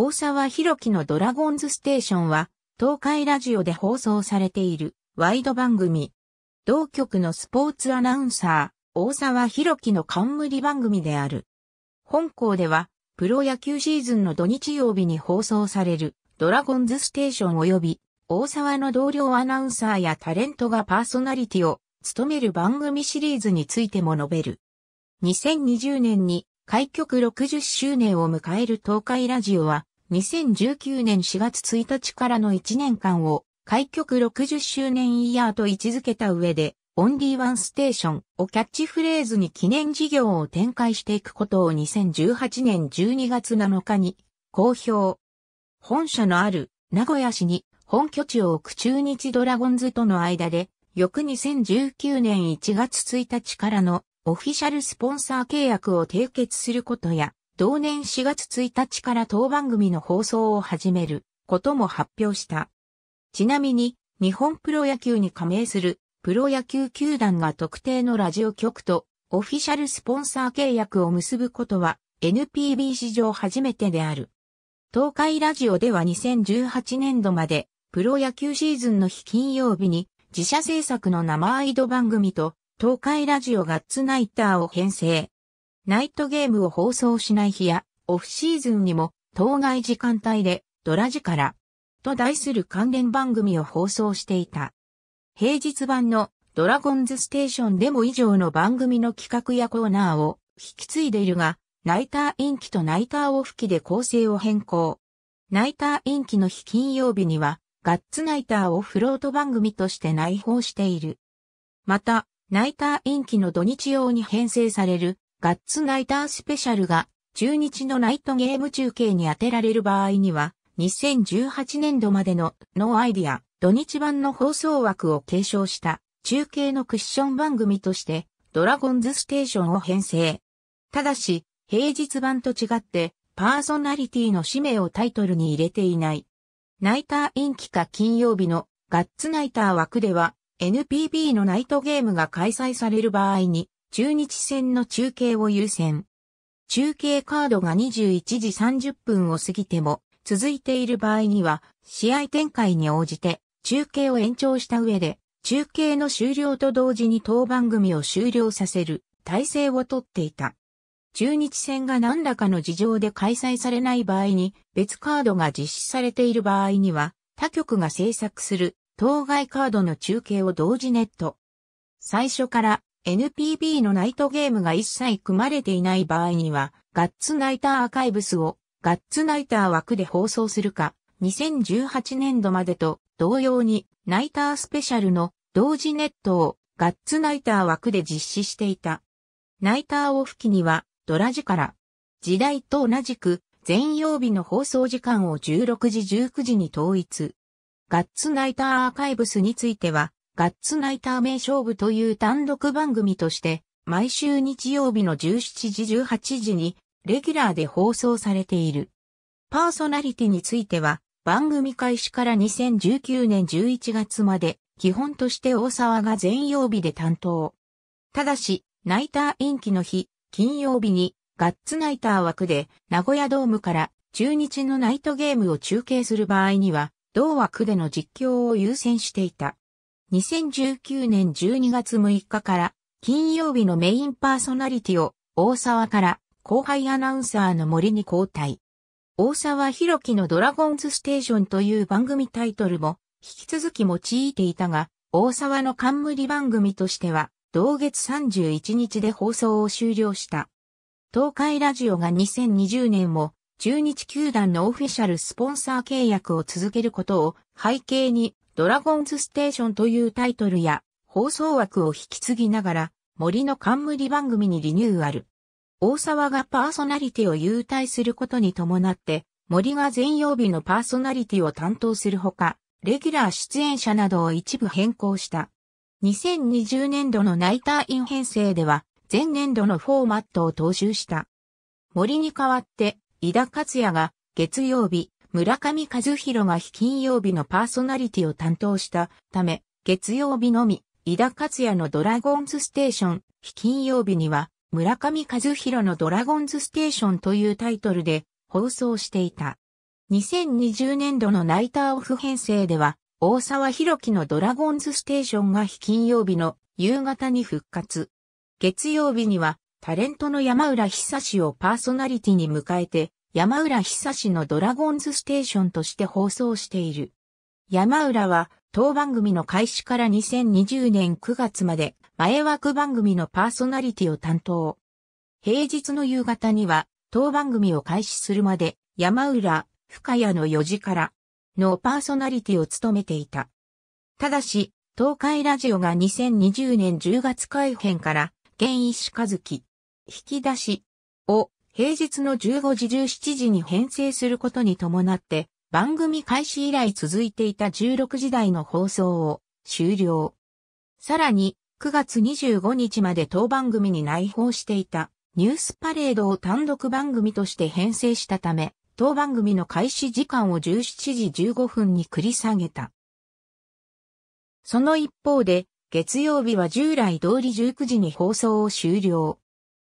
大沢広樹のドラゴンズステーションは、東海ラジオで放送されているワイド番組。同局のスポーツアナウンサー、大沢広樹の冠番組である。本校では、プロ野球シーズンの土日曜日に放送されるドラゴンズステーション及び、大沢の同僚アナウンサーやタレントがパーソナリティを務める番組シリーズについても述べる。2020年に開局60周年を迎える東海ラジオは、2019年4月1日からの1年間を開局60周年イヤーと位置づけた上で、オンリーワンステーションをキャッチフレーズに記念事業を展開していくことを2018年12月7日に公表。本社のある名古屋市に本拠地を置く中日ドラゴンズとの間で、翌2019年1月1日からのオフィシャルスポンサー契約を締結することや、同年4月1日から当番組の放送を始めることも発表した。ちなみに、日本プロ野球に加盟するプロ野球球団が特定のラジオ局とオフィシャルスポンサー契約を結ぶことは NPB 史上初めてである。東海ラジオでは2018年度までプロ野球シーズンの日金曜日に自社制作の生アイド番組と東海ラジオガッツナイターを編成。ナイトゲームを放送しない日や、オフシーズンにも、当該時間帯で、ドラジカラ、と題する関連番組を放送していた。平日版のドラゴンズステーションでも以上の番組の企画やコーナーを引き継いでいるが、ナイターインキとナイターオフ期で構成を変更。ナイターインキの日金曜日には、ガッツナイターをフロート番組として内包している。また、ナイターインキの土日用に編成されるガッツナイタースペシャルが中日のナイトゲーム中継に当てられる場合には、2018年度までのノーアイディア土日版の放送枠を継承した中継のクッション番組としてドラゴンズステーションを編成。ただし、平日版と違ってパーソナリティの氏名をタイトルに入れていない。ナイターインキか金曜日のガッツナイター枠では NPB のナイトゲームが開催される場合に中日戦の中継を優先。中継カードが21時30分を過ぎても続いている場合には試合展開に応じて中継を延長した上で中継の終了と同時に当番組を終了させる体制をとっていた。中日戦が何らかの事情で開催されない場合に別カードが実施されている場合には他局が制作する当該カードの中継を同時ネット。最初から NPB のナイトゲームが一切組まれていない場合には、ガッツナイターアーカイブスをガッツナイター枠で放送するか、2018年度までと同様にナイタースペシャルの同時ネットをガッツナイター枠で実施していた。ナイターオフ期にはドラジから、時代と同じく全曜日の放送時間を16時19時に統一。ガッツナイターアーカイブスについては、ガッツナイター名勝負という単独番組として、毎週日曜日の17時18時に、レギュラーで放送されている。パーソナリティについては、番組開始から2019年11月まで、基本として大沢が全曜日で担当。ただし、ナイター延期の日、金曜日に、ガッツナイター枠で、名古屋ドームから中日のナイトゲームを中継する場合には、同枠での実況を優先していた。2019年12月6日から金曜日のメインパーソナリティを大沢から後輩アナウンサーの森に交代。大沢弘樹のドラゴンズステーションという番組タイトルも引き続き用いていたが、大沢の冠番組としては同月31日で放送を終了した。東海ラジオが2020年も中日球団のオフィシャルスポンサー契約を続けることを背景にドラゴンズステーションというタイトルや放送枠を引き継ぎながら森の冠番組にリニューアル。大沢がパーソナリティを優待することに伴って森が全曜日のパーソナリティを担当するほか、レギュラー出演者などを一部変更した。2020年度のナイターイン編成では、前年度のフォーマットを踏襲した。森に代わって、井田克也が月曜日、村上和弘が非金曜日のパーソナリティを担当したため、月曜日のみ、井田克也のドラゴンズステーション、非金曜日には、村上和弘のドラゴンズステーションというタイトルで放送していた。2020年度のナイターオフ編成では、大沢弘樹のドラゴンズステーションが非金曜日の夕方に復活。月曜日には、タレントの山浦久志をパーソナリティに迎えて、山浦久志のドラゴンズステーションとして放送している。山浦は、当番組の開始から2020年9月まで、前枠番組のパーソナリティを担当。平日の夕方には、当番組を開始するまで、山浦、深谷の4時から、のパーソナリティを務めていた。ただし、東海ラジオが2020年10月改編から、現石和樹、引き出し、を平日の15時17時に編成することに伴って、番組開始以来続いていた16時台の放送を終了。さらに、9月25日まで当番組に内包していたニュースパレードを単独番組として編成したため、当番組の開始時間を17時15分に繰り下げた。その一方で、月曜日は従来通り19時に放送を終了。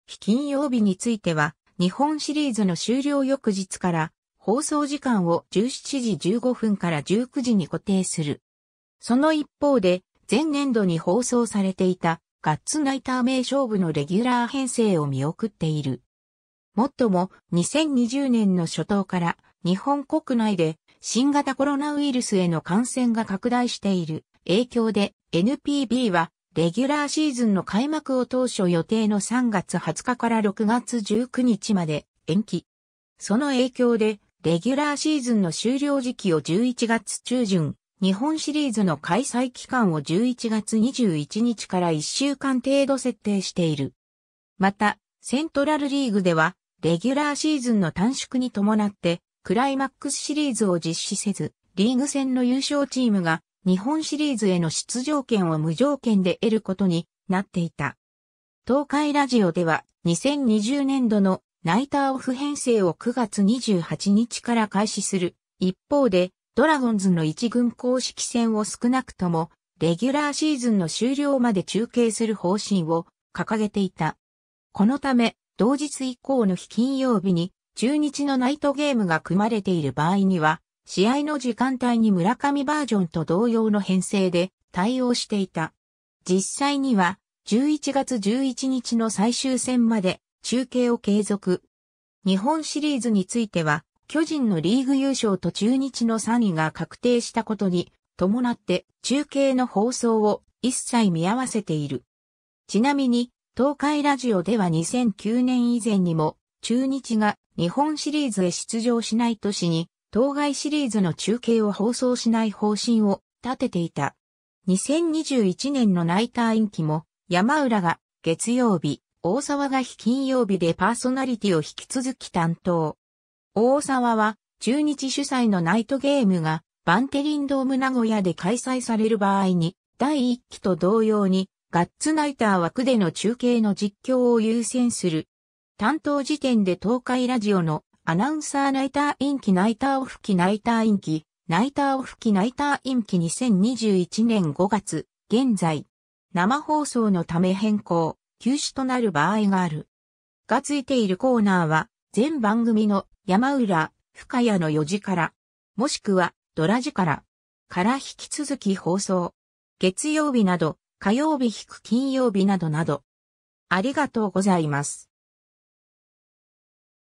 非金曜日については、日本シリーズの終了翌日から放送時間を17時15分から19時に固定する。その一方で、前年度に放送されていたガッツナイター名勝負のレギュラー編成を見送っている。もっとも、2020年の初頭から日本国内で新型コロナウイルスへの感染が拡大している影響で NPB はレギュラーシーズンの開幕を当初予定の3月20日から6月19日まで延期。その影響で、レギュラーシーズンの終了時期を11月中旬、日本シリーズの開催期間を11月21日から1週間程度設定している。また、セントラルリーグでは、レギュラーシーズンの短縮に伴って、クライマックスシリーズを実施せず、リーグ戦の優勝チームが日本シリーズへの出場権を無条件で得ることになっていた。東海ラジオでは2020年度のナイターオフ編成を9月28日から開始する。一方で、ドラゴンズの一軍公式戦を少なくとも、レギュラーシーズンの終了まで中継する方針を掲げていた。このため、同日以降の日金曜日に、中日のナイトゲームが組まれている場合には、試合の時間帯に村上バージョンと同様の編成で対応していた。実際には11月11日の最終戦まで中継を継続。日本シリーズについては巨人のリーグ優勝と中日の3位が確定したことに伴って中継の放送を一切見合わせている。ちなみに東海ラジオでは2009年以前にも中日が日本シリーズへ出場しない年に当該シリーズの中継を放送しない方針を立てていた。2021年のナイターイン期も、山浦が月曜日、大沢が非金曜日でパーソナリティを引き続き担当。大沢は、中日主催のナイトゲームが、バンテリンドーム名古屋で開催される場合に、第1期と同様に、ガッツナイター枠での中継の実況を優先する。担当時点で東海ラジオのアナウンサーナイターインキナイターオフキナイターインキ、ナイターオフキナイターインキ2021年5月、現在、生放送のため変更、休止となる場合がある。がついているコーナーは、全番組の山浦、深谷の4時から、もしくはドラ時から、から引き続き放送。月曜日など、火曜日引く金曜日などなど。ありがとうございます。